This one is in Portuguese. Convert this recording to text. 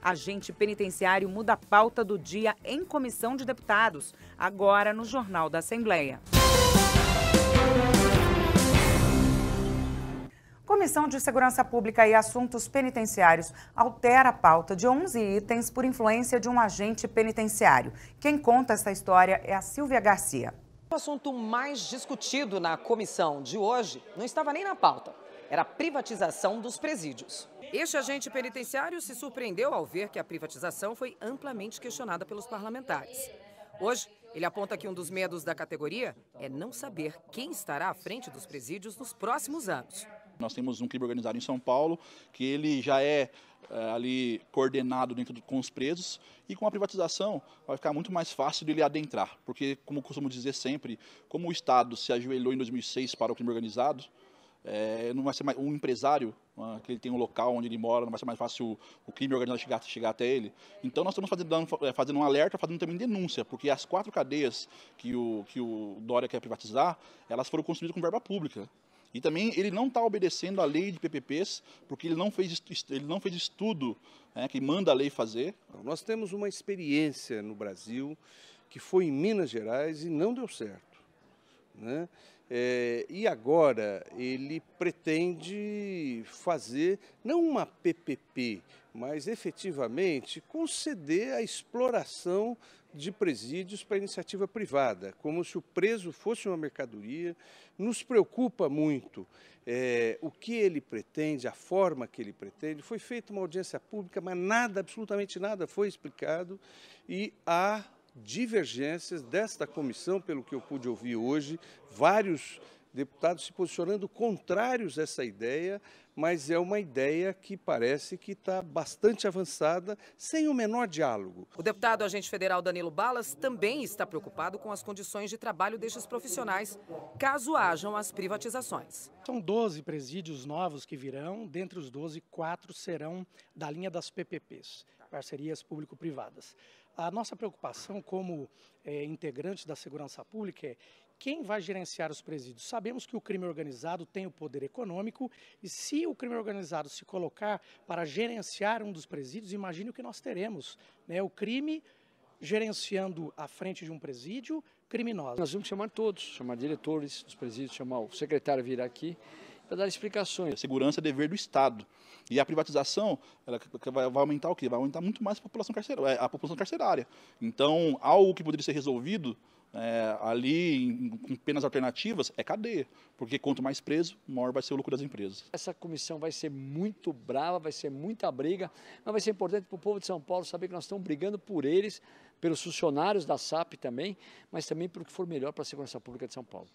Agente penitenciário muda a pauta do dia em comissão de deputados, agora no Jornal da Assembleia. Comissão de Segurança Pública e Assuntos Penitenciários altera a pauta de 11 itens por influência de um agente penitenciário. Quem conta essa história é a Silvia Garcia. O assunto mais discutido na comissão de hoje não estava nem na pauta. Era a privatização dos presídios. Este agente penitenciário se surpreendeu ao ver que a privatização foi amplamente questionada pelos parlamentares. Hoje, ele aponta que um dos medos da categoria é não saber quem estará à frente dos presídios nos próximos anos. Nós temos um crime organizado em São Paulo, que ele já é eh, ali coordenado dentro do, com os presos e com a privatização vai ficar muito mais fácil dele adentrar, porque como costumo dizer sempre, como o Estado se ajoelhou em 2006 para o crime organizado, é, não vai ser mais um empresário ah, que ele tem um local onde ele mora, não vai ser mais fácil o, crime organizado chegar, chegar, até ele. Então nós estamos fazendo, é, fazendo um alerta, fazendo também denúncia, porque as quatro cadeias que o, que o Dória quer privatizar, elas foram construídas com verba pública. E também ele não está obedecendo à lei de PPPs, porque ele não fez, ele não fez estudo é, que manda a lei fazer. Nós temos uma experiência no Brasil que foi em Minas Gerais e não deu certo. Né? É, e agora ele pretende fazer não uma PPP, mas efetivamente conceder a exploração de presídios para iniciativa privada, como se o preso fosse uma mercadoria. Nos preocupa muito é, o que ele pretende, a forma que ele pretende. Foi feita uma audiência pública, mas nada, absolutamente nada, foi explicado e há divergências desta comissão, pelo que eu pude ouvir hoje, vários deputados se posicionando contrários a essa ideia, mas é uma ideia que parece que está bastante avançada, sem o menor diálogo. O deputado agente federal Danilo Balas também está preocupado com as condições de trabalho destes profissionais, caso hajam as privatizações. São 12 presídios novos que virão, dentre os 12, quatro serão da linha das PPPs, parcerias público-privadas. A nossa preocupação como é, integrante da segurança pública é quem vai gerenciar os presídios. Sabemos que o crime organizado tem o poder econômico e se o crime organizado se colocar para gerenciar um dos presídios, imagine o que nós teremos. Né? O crime gerenciando à frente de um presídio criminoso. Nós vamos chamar todos, chamar diretores dos presídios, chamar o secretário vir aqui para dar explicações. A segurança é dever do Estado. E a privatização ela vai aumentar o quê? Vai aumentar muito mais a população carcerária. É, a população carcerária. Então, algo que poderia ser resolvido é, ali com penas alternativas é cadeia, porque quanto mais preso, maior vai ser o lucro das empresas. Essa comissão vai ser muito brava, vai ser muita briga, mas vai ser importante para o povo de São Paulo saber que nós estamos brigando por eles, pelos funcionários da SAP também, mas também pelo que for melhor para a segurança pública de São Paulo.